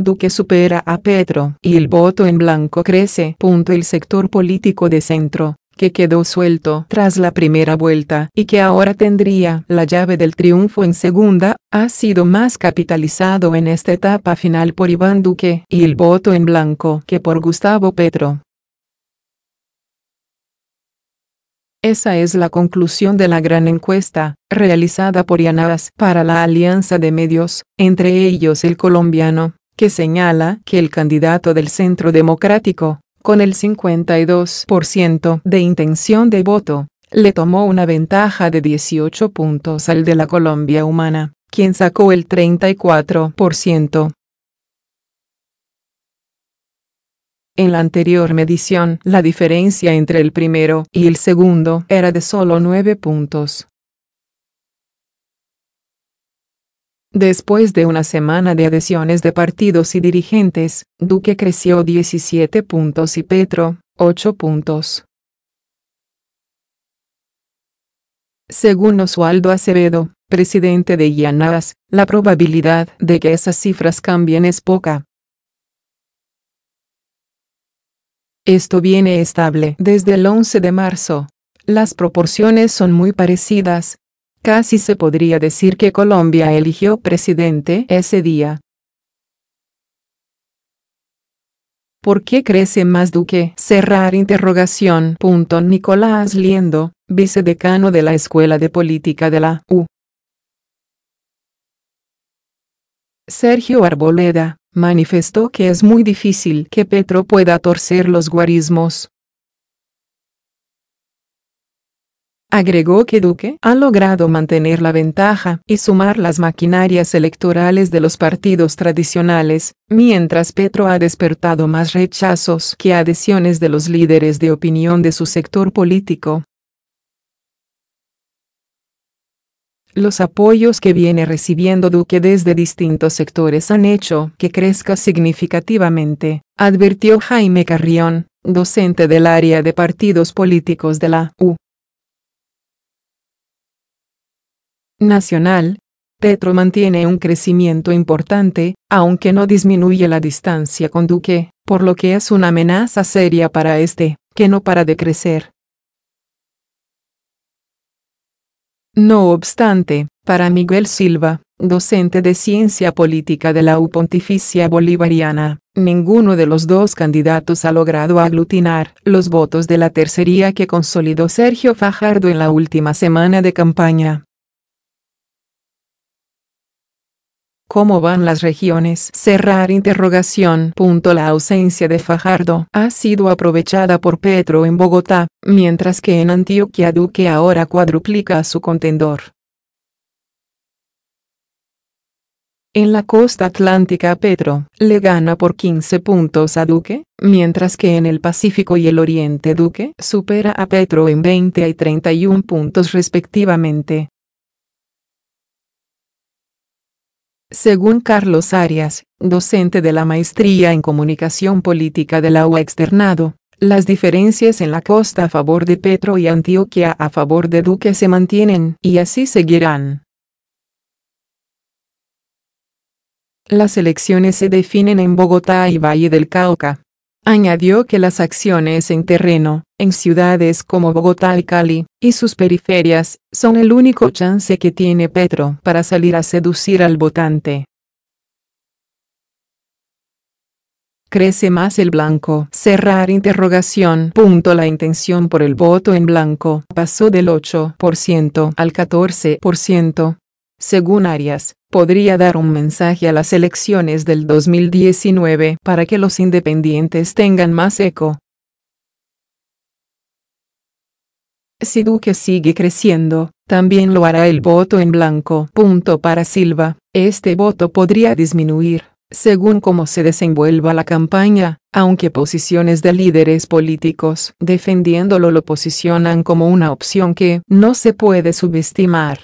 Duque supera a Petro y el voto en blanco crece. el sector político de centro, que quedó suelto tras la primera vuelta y que ahora tendría la llave del triunfo en segunda, ha sido más capitalizado en esta etapa final por Iván Duque y el voto en blanco que por Gustavo Petro. Esa es la conclusión de la gran encuesta, realizada por IANAAS para la Alianza de Medios, entre ellos el colombiano que señala que el candidato del Centro Democrático, con el 52% de intención de voto, le tomó una ventaja de 18 puntos al de la Colombia Humana, quien sacó el 34%. En la anterior medición, la diferencia entre el primero y el segundo era de solo 9 puntos. Después de una semana de adhesiones de partidos y dirigentes, Duque creció 17 puntos y Petro, 8 puntos. Según Oswaldo Acevedo, presidente de IANAAS, la probabilidad de que esas cifras cambien es poca. Esto viene estable desde el 11 de marzo. Las proporciones son muy parecidas, Casi se podría decir que Colombia eligió presidente ese día. ¿Por qué crece más Duque? Cerrar interrogación. Nicolás Liendo, vicedecano de la Escuela de Política de la U. Sergio Arboleda, manifestó que es muy difícil que Petro pueda torcer los guarismos, Agregó que Duque ha logrado mantener la ventaja y sumar las maquinarias electorales de los partidos tradicionales, mientras Petro ha despertado más rechazos que adhesiones de los líderes de opinión de su sector político. Los apoyos que viene recibiendo Duque desde distintos sectores han hecho que crezca significativamente, advirtió Jaime Carrión, docente del área de partidos políticos de la U. nacional, Petro mantiene un crecimiento importante, aunque no disminuye la distancia con Duque, por lo que es una amenaza seria para este, que no para de crecer. No obstante, para Miguel Silva, docente de ciencia política de la U Pontificia Bolivariana, ninguno de los dos candidatos ha logrado aglutinar los votos de la tercería que consolidó Sergio Fajardo en la última semana de campaña. ¿Cómo van las regiones? Cerrar interrogación. la ausencia de Fajardo ha sido aprovechada por Petro en Bogotá, mientras que en Antioquia Duque ahora cuadruplica a su contendor. En la costa atlántica Petro le gana por 15 puntos a Duque, mientras que en el Pacífico y el Oriente Duque supera a Petro en 20 y 31 puntos respectivamente. Según Carlos Arias, docente de la Maestría en Comunicación Política de la UA externado, las diferencias en la costa a favor de Petro y Antioquia a favor de Duque se mantienen y así seguirán. Las elecciones se definen en Bogotá y Valle del Cauca. Añadió que las acciones en terreno, en ciudades como Bogotá y Cali, y sus periferias, son el único chance que tiene Petro para salir a seducir al votante. crece más el blanco. Cerrar interrogación. Punto. La intención por el voto en blanco pasó del 8% al 14%. Según Arias, podría dar un mensaje a las elecciones del 2019 para que los independientes tengan más eco. Si Duque sigue creciendo, también lo hará el voto en blanco. Punto para Silva, este voto podría disminuir, según cómo se desenvuelva la campaña, aunque posiciones de líderes políticos defendiéndolo lo posicionan como una opción que no se puede subestimar.